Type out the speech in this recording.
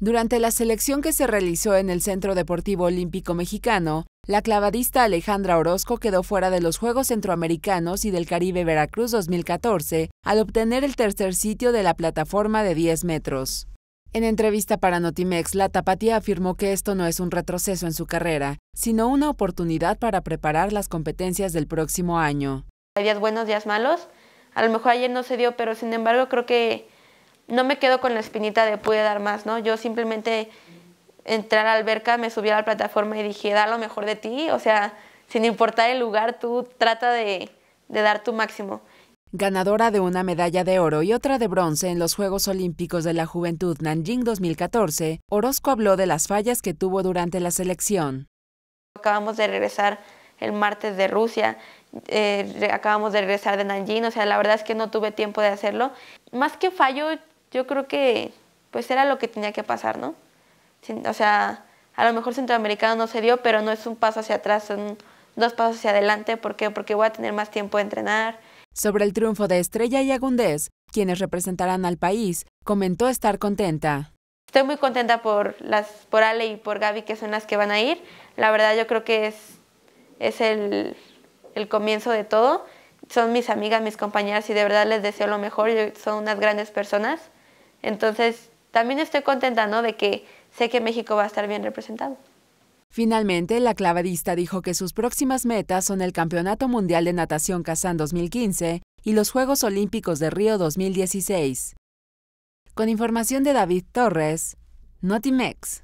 Durante la selección que se realizó en el Centro Deportivo Olímpico Mexicano, la clavadista Alejandra Orozco quedó fuera de los Juegos Centroamericanos y del Caribe Veracruz 2014 al obtener el tercer sitio de la plataforma de 10 metros. En entrevista para Notimex, la Tapatía afirmó que esto no es un retroceso en su carrera, sino una oportunidad para preparar las competencias del próximo año. Hay días buenos, días malos. A lo mejor ayer no se dio, pero sin embargo creo que no me quedo con la espinita de pude dar más, ¿no? Yo simplemente entrar a la alberca, me subí a la plataforma y dije, da lo mejor de ti, o sea, sin importar el lugar, tú trata de, dar tu máximo. Ganadora de una medalla de oro y otra de bronce en los Juegos Olímpicos de la Juventud Nanjing 2014, Orozco habló de las fallas que tuvo durante la selección. Acabamos de regresar el martes de Rusia, eh, acabamos de regresar de Nanjing, o sea, la verdad es que no tuve tiempo de hacerlo. Más que fallo, yo creo que pues era lo que tenía que pasar, ¿no? O sea, a lo mejor centroamericano no se dio, pero no es un paso hacia atrás, son dos pasos hacia adelante. ¿Por qué? Porque voy a tener más tiempo de entrenar. Sobre el triunfo de Estrella y Agundés, quienes representarán al país, comentó estar contenta. Estoy muy contenta por, las, por Ale y por Gaby, que son las que van a ir. La verdad yo creo que es, es el, el comienzo de todo. Son mis amigas, mis compañeras y de verdad les deseo lo mejor. Son unas grandes personas. Entonces, también estoy contenta, ¿no? De que sé que México va a estar bien representado. Finalmente, la clavadista dijo que sus próximas metas son el Campeonato Mundial de Natación Kazán 2015 y los Juegos Olímpicos de Río 2016. Con información de David Torres, Notimex.